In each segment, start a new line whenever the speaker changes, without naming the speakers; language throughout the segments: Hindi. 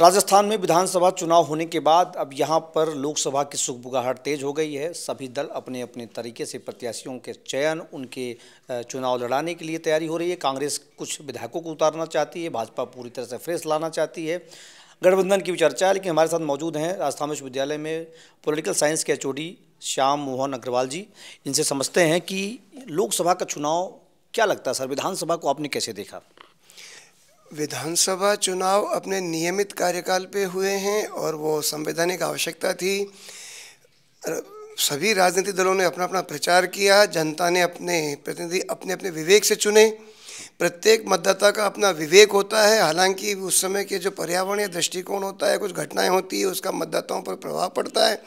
राजस्थान में विधानसभा चुनाव होने के बाद अब यहां पर लोकसभा की सुखबुगाहट तेज हो गई है सभी दल अपने अपने तरीके से प्रत्याशियों के चयन उनके चुनाव लड़ाने के लिए तैयारी हो रही है कांग्रेस कुछ विधायकों को उतारना चाहती है भाजपा पूरी तरह से फ्रेश लाना चाहती है गठबंधन की भी चर्चा है लेकिन हमारे साथ मौजूद हैं राजस्थान विश्वविद्यालय में पोलिटिकल साइंस के एच श्याम मोहन अग्रवाल जी इनसे समझते हैं कि लोकसभा का चुनाव क्या लगता है सर विधानसभा को आपने कैसे देखा विधानसभा चुनाव अपने नियमित
कार्यकाल पे हुए हैं और वो संवैधानिक आवश्यकता थी सभी राजनीतिक दलों ने अपना अपना प्रचार किया जनता ने अपने प्रतिनिधि अपने अपने विवेक से चुने प्रत्येक मतदाता का अपना विवेक होता है हालांकि उस समय के जो पर्यावरणीय दृष्टिकोण होता है कुछ घटनाएं होती है उसका मतदाताओं पर प्रभाव पड़ता है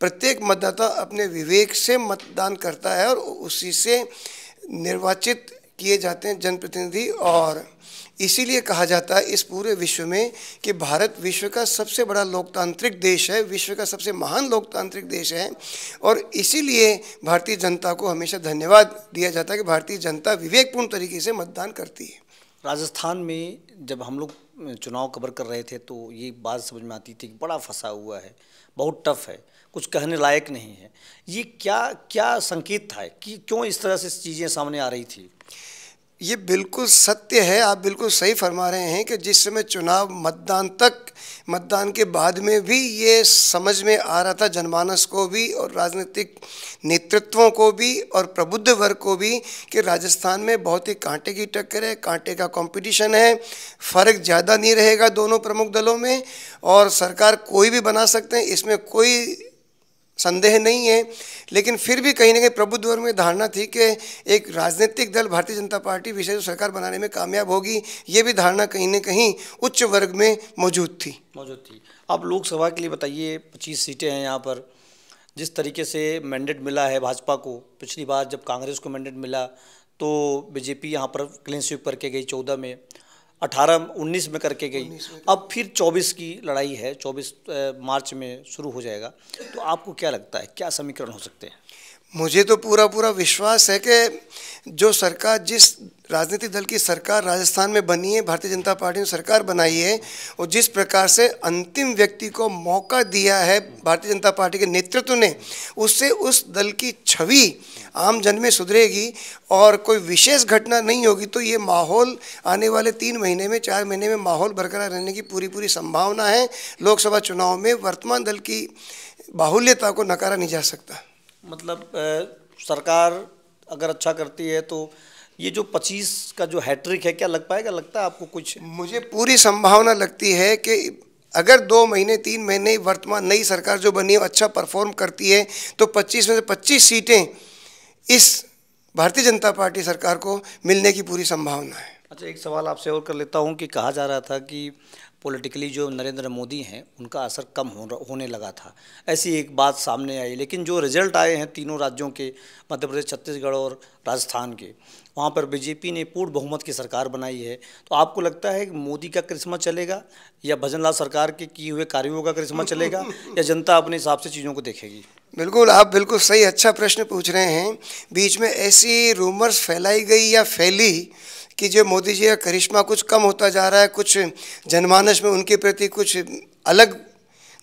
प्रत्येक मतदाता अपने विवेक से मतदान करता है और उसी से निर्वाचित किए जाते हैं जनप्रतिनिधि और इसीलिए कहा जाता है इस पूरे विश्व में कि भारत विश्व का सबसे बड़ा लोकतांत्रिक देश है विश्व का सबसे महान लोकतांत्रिक देश है और इसीलिए भारतीय जनता को हमेशा धन्यवाद दिया जाता है कि भारतीय जनता विवेकपूर्ण तरीके
से मतदान करती है राजस्थान में जब हम लोग चुनाव कवर कर रहे थे तो ये बात समझ में आती थी कि बड़ा फंसा हुआ है बहुत टफ है कुछ कहने लायक नहीं है ये क्या क्या संकेत था कि क्यों इस तरह से चीज़ें सामने आ रही थी
ये बिल्कुल सत्य है आप बिल्कुल सही फरमा रहे हैं कि जिस समय चुनाव मतदान तक मतदान के बाद में भी ये समझ में आ रहा था जनमानस को भी और राजनीतिक नेतृत्वों को भी और प्रबुद्ध वर्ग को भी कि राजस्थान में बहुत ही कांटे की टक्कर है कांटे का कंपटीशन है फ़र्क ज़्यादा नहीं रहेगा दोनों प्रमुख दलों में और सरकार कोई भी बना सकते हैं इसमें कोई संदेह नहीं है लेकिन फिर भी कहीं ना कहीं प्रबुद्ध वर्ग में धारणा थी कि एक राजनीतिक दल भारतीय जनता पार्टी विशेष सरकार बनाने में कामयाब होगी ये भी धारणा कहीं ना कहीं उच्च वर्ग में मौजूद थी
मौजूद थी आप लोकसभा के लिए बताइए पच्चीस सीटें हैं यहाँ पर जिस तरीके से मैंडेट मिला है भाजपा को पिछली बार जब कांग्रेस को मैंडेट मिला तो बीजेपी यहाँ पर क्लीन स्वीप करके गई चौदह में अठारह उन्नीस में करके गई अब फिर चौबीस की लड़ाई है चौबीस मार्च में शुरू हो जाएगा तो आपको क्या लगता है क्या समीकरण हो सकते हैं
मुझे तो पूरा पूरा विश्वास है कि जो सरकार जिस राजनीतिक दल की सरकार राजस्थान में बनी है भारतीय जनता पार्टी ने सरकार बनाई है और जिस प्रकार से अंतिम व्यक्ति को मौका दिया है भारतीय जनता पार्टी के नेतृत्व ने उससे उस दल की छवि आम जन में सुधरेगी और कोई विशेष घटना नहीं होगी तो ये माहौल आने वाले तीन महीने में चार महीने में माहौल बरकरार रहने की पूरी पूरी संभावना है
लोकसभा चुनाव में वर्तमान दल की
बाहुल्यता को नकारा नहीं जा सकता
मतलब सरकार अगर अच्छा करती है तो ये जो 25 का जो हैट्रिक है क्या लग पाएगा लगता है आपको कुछ मुझे पूरी
संभावना लगती है कि अगर दो महीने तीन महीने वर्तमान नई सरकार जो बनी है अच्छा परफॉर्म करती है तो 25 में से 25 सीटें इस भारतीय जनता पार्टी सरकार को मिलने की पूरी संभावना है
अच्छा एक सवाल आपसे और कर लेता हूँ कि कहा जा रहा था कि पॉलिटिकली जो नरेंद्र मोदी हैं उनका असर कम हो, होने लगा था ऐसी एक बात सामने आई लेकिन जो रिजल्ट आए हैं तीनों राज्यों के मध्य प्रदेश छत्तीसगढ़ और राजस्थान के वहाँ पर बीजेपी ने पूर्ण बहुमत की सरकार बनाई है तो आपको लगता है कि मोदी का करिश्मा चलेगा या भजनलाल सरकार के किए हुए कार्यों का करिश्मा चलेगा या जनता अपने हिसाब से चीज़ों को देखेगी बिल्कुल आप बिल्कुल
सही अच्छा प्रश्न पूछ रहे हैं बीच में ऐसी रूमर्स फैलाई गई या फैली कि जो मोदी जी का करिश्मा कुछ कम होता जा रहा है कुछ जनमानस में उनके प्रति कुछ अलग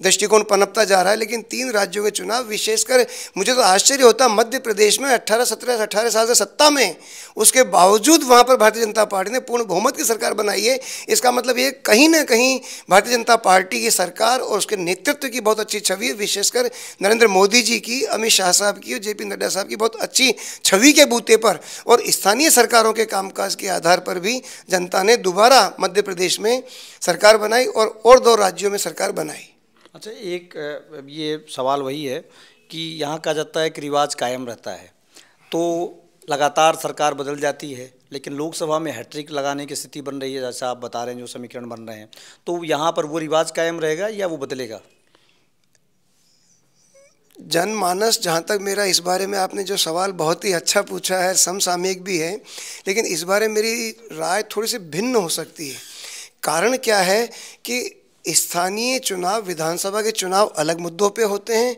दृष्टिकोण पनपता जा रहा है लेकिन तीन राज्यों के चुनाव विशेषकर मुझे तो आश्चर्य होता मध्य प्रदेश में अट्ठारह सत्रह अठारह साल से सत्ता में उसके बावजूद वहाँ पर भारतीय जनता पार्टी ने पूर्ण बहुमत की सरकार बनाई है इसका मतलब ये कहीं ना कहीं भारतीय जनता पार्टी की सरकार और उसके नेतृत्व की बहुत अच्छी छवि है विशेषकर नरेंद्र मोदी जी की अमित शाह साहब की और जेपी नड्डा साहब की बहुत अच्छी छवि के बूते पर और स्थानीय सरकारों के कामकाज के आधार पर भी जनता ने दोबारा मध्य प्रदेश में सरकार बनाई और और दो राज्यों में सरकार बनाई
अच्छा एक ये सवाल वही है कि यहाँ कहा जाता है कि रिवाज कायम रहता है तो लगातार सरकार बदल जाती है लेकिन लोकसभा में हैट्रिक लगाने की स्थिति बन रही है जैसा आप बता रहे हैं जो समीकरण बन रहे हैं तो यहाँ पर वो रिवाज कायम रहेगा या वो बदलेगा
जनमानस जहाँ तक मेरा इस बारे में आपने जो सवाल बहुत ही अच्छा पूछा है समसामयिक भी है लेकिन इस बारे में मेरी राय थोड़ी सी भिन्न हो सकती है कारण क्या है कि स्थानीय चुनाव विधानसभा के चुनाव अलग मुद्दों पे होते हैं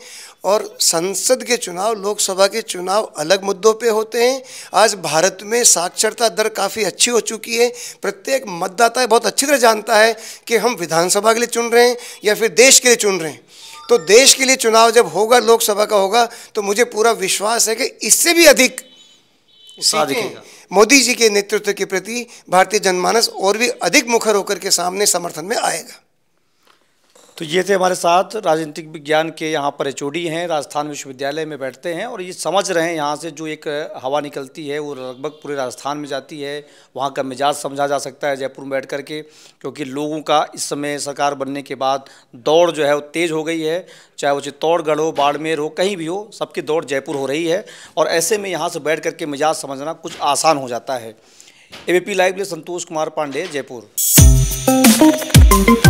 और संसद के चुनाव लोकसभा के चुनाव अलग मुद्दों पे होते हैं आज भारत में साक्षरता दर काफ़ी अच्छी हो चुकी है प्रत्येक मतदाता बहुत अच्छी तरह जानता है कि हम विधानसभा के लिए चुन रहे हैं या फिर देश के लिए चुन रहे हैं तो देश के लिए चुनाव जब होगा लोकसभा का होगा तो मुझे पूरा विश्वास है कि इससे भी अधिक मोदी जी के नेतृत्व
के प्रति भारतीय जनमानस और भी अधिक मुखर होकर के सामने समर्थन में आएगा तो ये थे हमारे साथ राजनीतिक विज्ञान के यहाँ पर एच हैं राजस्थान विश्वविद्यालय में बैठते हैं और ये समझ रहे हैं यहाँ से जो एक हवा निकलती है वो लगभग पूरे राजस्थान में जाती है वहाँ का मिजाज समझा जा सकता है जयपुर में बैठ कर के क्योंकि लोगों का इस समय सरकार बनने के बाद दौड़ जो है वो तेज़ हो गई है चाहे वो चित्तौड़गढ़ हो बाड़मेर हो कहीं भी हो सबकी दौड़ जयपुर हो रही है और ऐसे में यहाँ से बैठ कर के मिजाज समझना कुछ आसान हो जाता है ए लाइव लिए संतोष कुमार पांडे
जयपुर